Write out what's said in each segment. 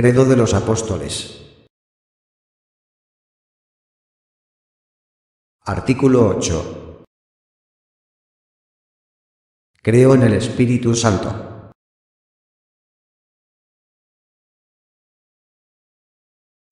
Credo de los Apóstoles. Artículo 8. Creo en el Espíritu Santo.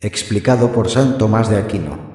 Explicado por San Tomás de Aquino.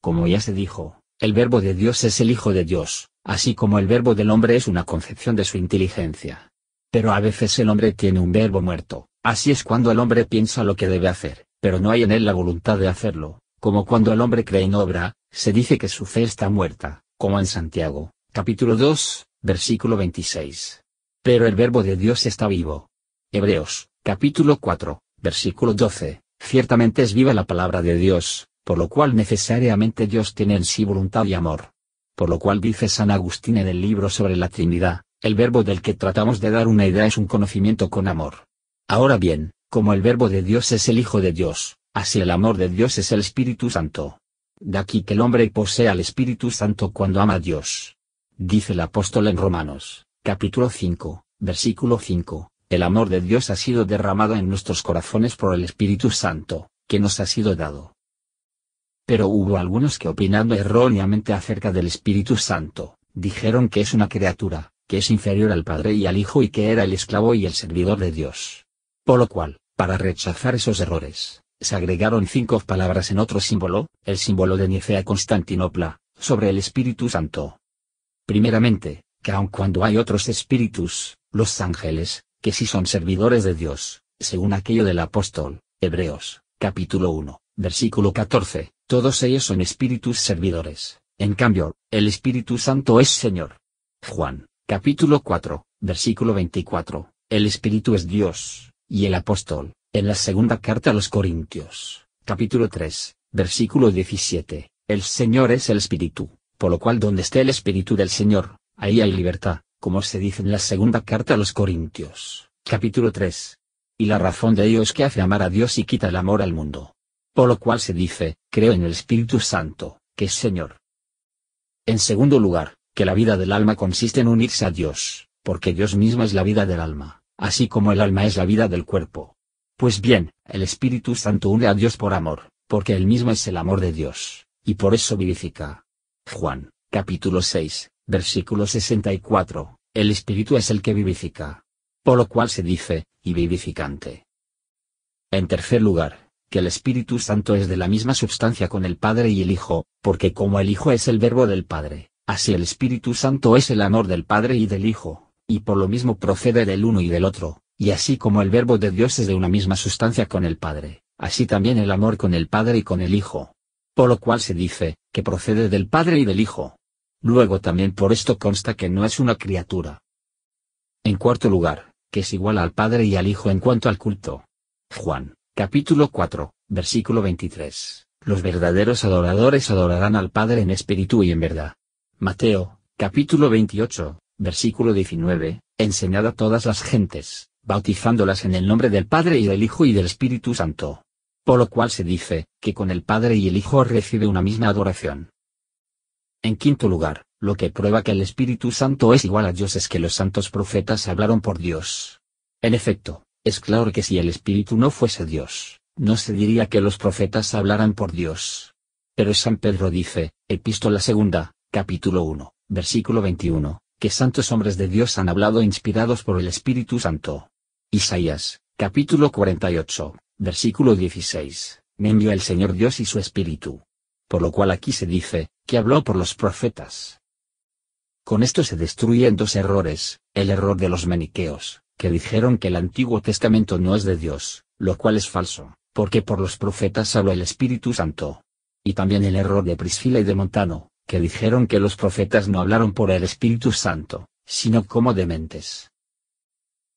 Como ya se dijo, el verbo de Dios es el Hijo de Dios, así como el verbo del hombre es una concepción de su inteligencia. Pero a veces el hombre tiene un verbo muerto, Así es cuando el hombre piensa lo que debe hacer, pero no hay en él la voluntad de hacerlo, como cuando el hombre cree en obra, se dice que su fe está muerta, como en Santiago, capítulo 2, versículo 26. Pero el verbo de Dios está vivo. Hebreos, capítulo 4, versículo 12, ciertamente es viva la palabra de Dios, por lo cual necesariamente Dios tiene en sí voluntad y amor. Por lo cual dice San Agustín en el libro sobre la Trinidad, el verbo del que tratamos de dar una idea es un conocimiento con amor. Ahora bien, como el Verbo de Dios es el Hijo de Dios, así el amor de Dios es el Espíritu Santo. De aquí que el hombre posea al Espíritu Santo cuando ama a Dios. Dice el apóstol en Romanos, capítulo 5, versículo 5, el amor de Dios ha sido derramado en nuestros corazones por el Espíritu Santo, que nos ha sido dado. Pero hubo algunos que opinando erróneamente acerca del Espíritu Santo, dijeron que es una criatura, que es inferior al Padre y al Hijo y que era el esclavo y el servidor de Dios. Por lo cual, para rechazar esos errores, se agregaron cinco palabras en otro símbolo, el símbolo de Nicea Constantinopla, sobre el Espíritu Santo. Primeramente, que aun cuando hay otros espíritus, los ángeles, que sí son servidores de Dios, según aquello del apóstol, Hebreos, capítulo 1, versículo 14, todos ellos son espíritus servidores, en cambio, el Espíritu Santo es Señor. Juan, capítulo 4, versículo 24, el Espíritu es Dios, y el apóstol, en la segunda carta a los Corintios, capítulo 3, versículo 17, el Señor es el Espíritu, por lo cual donde esté el Espíritu del Señor, ahí hay libertad, como se dice en la segunda carta a los Corintios, capítulo 3. Y la razón de ello es que hace amar a Dios y quita el amor al mundo. Por lo cual se dice, creo en el Espíritu Santo, que es Señor. En segundo lugar, que la vida del alma consiste en unirse a Dios, porque Dios mismo es la vida del alma así como el alma es la vida del cuerpo. Pues bien, el Espíritu Santo une a Dios por amor, porque él mismo es el amor de Dios, y por eso vivifica. Juan, capítulo 6, versículo 64, el Espíritu es el que vivifica. Por lo cual se dice, y vivificante. En tercer lugar, que el Espíritu Santo es de la misma substancia con el Padre y el Hijo, porque como el Hijo es el verbo del Padre, así el Espíritu Santo es el amor del Padre y del Hijo y por lo mismo procede del uno y del otro, y así como el verbo de Dios es de una misma sustancia con el Padre, así también el amor con el Padre y con el Hijo. Por lo cual se dice, que procede del Padre y del Hijo. Luego también por esto consta que no es una criatura. En cuarto lugar, que es igual al Padre y al Hijo en cuanto al culto. Juan, capítulo 4, versículo 23. Los verdaderos adoradores adorarán al Padre en espíritu y en verdad. Mateo, capítulo 28, versículo 19, enseñad a todas las gentes, bautizándolas en el nombre del Padre y del Hijo y del Espíritu Santo. Por lo cual se dice, que con el Padre y el Hijo recibe una misma adoración. En quinto lugar, lo que prueba que el Espíritu Santo es igual a Dios es que los santos profetas hablaron por Dios. En efecto, es claro que si el Espíritu no fuese Dios, no se diría que los profetas hablaran por Dios. Pero San Pedro dice, Epístola segunda, capítulo 1, versículo 21, que santos hombres de Dios han hablado inspirados por el Espíritu Santo. Isaías, capítulo 48, versículo 16. Me envió el Señor Dios y su Espíritu. Por lo cual aquí se dice, que habló por los profetas. Con esto se destruyen dos errores, el error de los maniqueos, que dijeron que el Antiguo Testamento no es de Dios, lo cual es falso, porque por los profetas habló el Espíritu Santo. Y también el error de Priscila y de Montano, que dijeron que los profetas no hablaron por el Espíritu Santo, sino como dementes.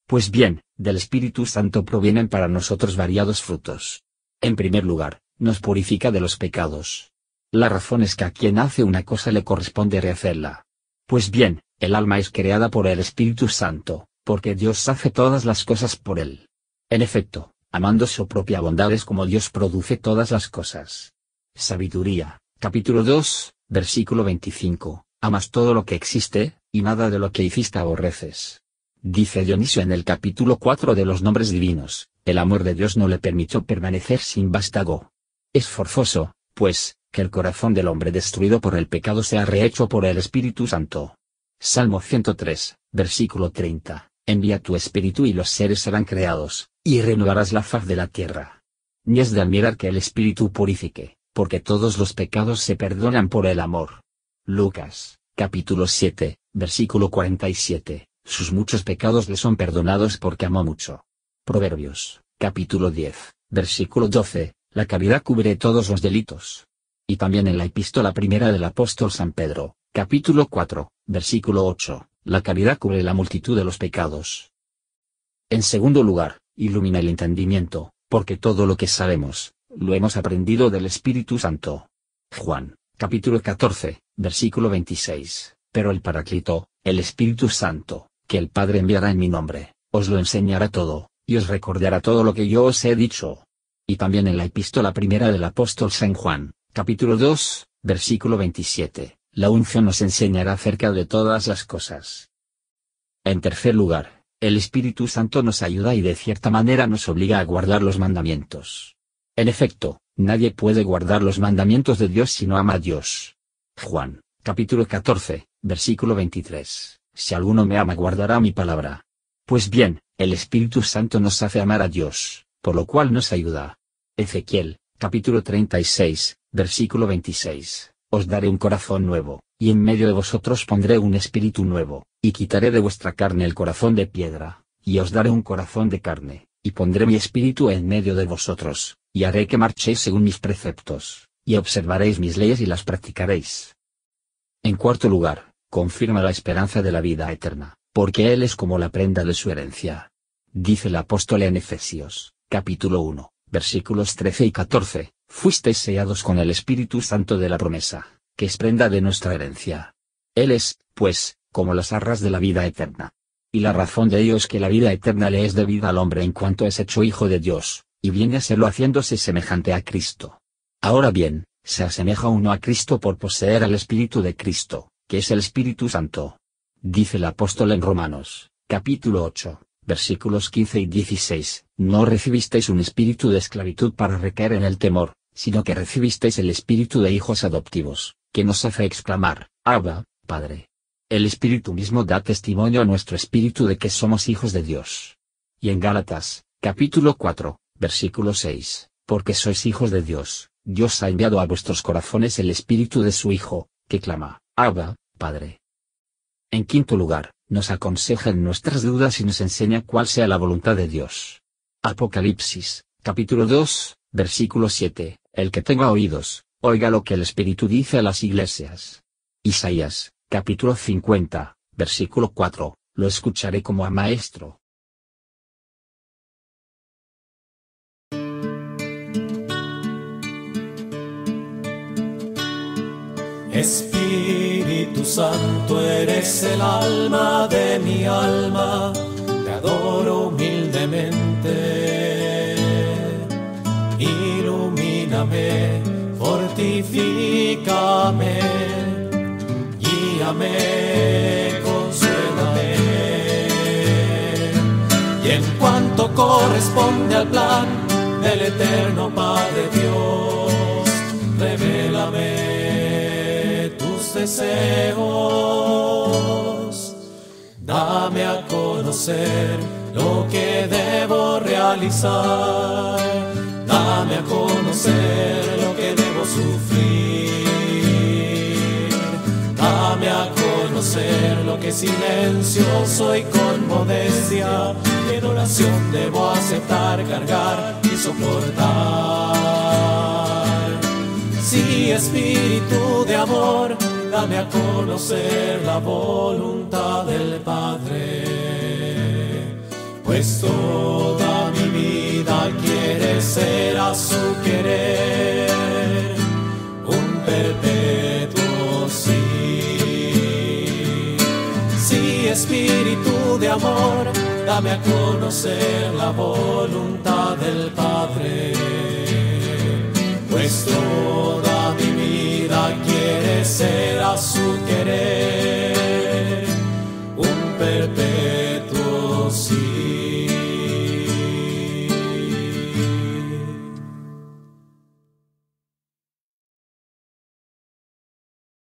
Pues bien, del Espíritu Santo provienen para nosotros variados frutos. En primer lugar, nos purifica de los pecados. La razón es que a quien hace una cosa le corresponde rehacerla. Pues bien, el alma es creada por el Espíritu Santo, porque Dios hace todas las cosas por él. En efecto, amando su propia bondad es como Dios produce todas las cosas. Sabiduría, capítulo 2, Versículo 25. Amas todo lo que existe, y nada de lo que hiciste aborreces. Dice Dionisio en el capítulo 4 de los nombres divinos, el amor de Dios no le permitió permanecer sin vástago. Es forzoso, pues, que el corazón del hombre destruido por el pecado sea rehecho por el Espíritu Santo. Salmo 103, versículo 30. Envía tu espíritu y los seres serán creados, y renovarás la faz de la tierra. Ni es de admirar que el espíritu purifique, porque todos los pecados se perdonan por el amor. Lucas, capítulo 7, versículo 47, sus muchos pecados le son perdonados porque amó mucho. Proverbios, capítulo 10, versículo 12, la caridad cubre todos los delitos. Y también en la epístola primera del apóstol San Pedro, capítulo 4, versículo 8, la caridad cubre la multitud de los pecados. En segundo lugar, ilumina el entendimiento, porque todo lo que sabemos, lo hemos aprendido del Espíritu Santo. Juan, capítulo 14, versículo 26. Pero el Paráclito, el Espíritu Santo, que el Padre enviará en mi nombre, os lo enseñará todo, y os recordará todo lo que yo os he dicho. Y también en la epístola primera del apóstol San Juan, capítulo 2, versículo 27, la unción nos enseñará acerca de todas las cosas. En tercer lugar, el Espíritu Santo nos ayuda y de cierta manera nos obliga a guardar los mandamientos. En efecto, nadie puede guardar los mandamientos de Dios si no ama a Dios. Juan, capítulo 14, versículo 23. Si alguno me ama guardará mi palabra. Pues bien, el Espíritu Santo nos hace amar a Dios, por lo cual nos ayuda. Ezequiel, capítulo 36, versículo 26. Os daré un corazón nuevo, y en medio de vosotros pondré un espíritu nuevo, y quitaré de vuestra carne el corazón de piedra, y os daré un corazón de carne, y pondré mi espíritu en medio de vosotros, y haré que marchéis según mis preceptos, y observaréis mis leyes y las practicaréis. En cuarto lugar, confirma la esperanza de la vida eterna, porque Él es como la prenda de su herencia. Dice el apóstol en Efesios, capítulo 1, versículos 13 y 14, fuisteis sellados con el Espíritu Santo de la promesa, que es prenda de nuestra herencia. Él es, pues, como las arras de la vida eterna. Y la razón de ello es que la vida eterna le es debida al hombre en cuanto es hecho hijo de Dios, y viene a serlo haciéndose semejante a Cristo. Ahora bien, se asemeja uno a Cristo por poseer al Espíritu de Cristo, que es el Espíritu Santo. Dice el apóstol en Romanos, capítulo 8, versículos 15 y 16, No recibisteis un espíritu de esclavitud para recaer en el temor, sino que recibisteis el espíritu de hijos adoptivos, que nos hace exclamar, Abba, Padre. El espíritu mismo da testimonio a nuestro espíritu de que somos hijos de Dios. Y en Gálatas, capítulo 4, Versículo 6. Porque sois hijos de Dios, Dios ha enviado a vuestros corazones el espíritu de su Hijo, que clama, Abba, Padre. En quinto lugar, nos aconseja en nuestras dudas y nos enseña cuál sea la voluntad de Dios. Apocalipsis, capítulo 2, versículo 7. El que tenga oídos, oiga lo que el Espíritu dice a las iglesias. Isaías, capítulo 50, versículo 4. Lo escucharé como a maestro, Espíritu Santo, eres el alma de mi alma, te adoro humildemente. Ilumíname, fortifícame, guíame, consuélame. Y en cuanto corresponde al plan del eterno Padre Dios, revélame deseos. Dame a conocer lo que debo realizar. Dame a conocer lo que debo sufrir. Dame a conocer lo que silencio soy con modestia en oración debo aceptar, cargar y soportar. Si Espíritu de amor, dame a conocer la voluntad del Padre. Pues toda mi vida quiere ser a su querer, un perpetuo sí. Si Espíritu de amor, dame a conocer la voluntad del Padre. Pues toda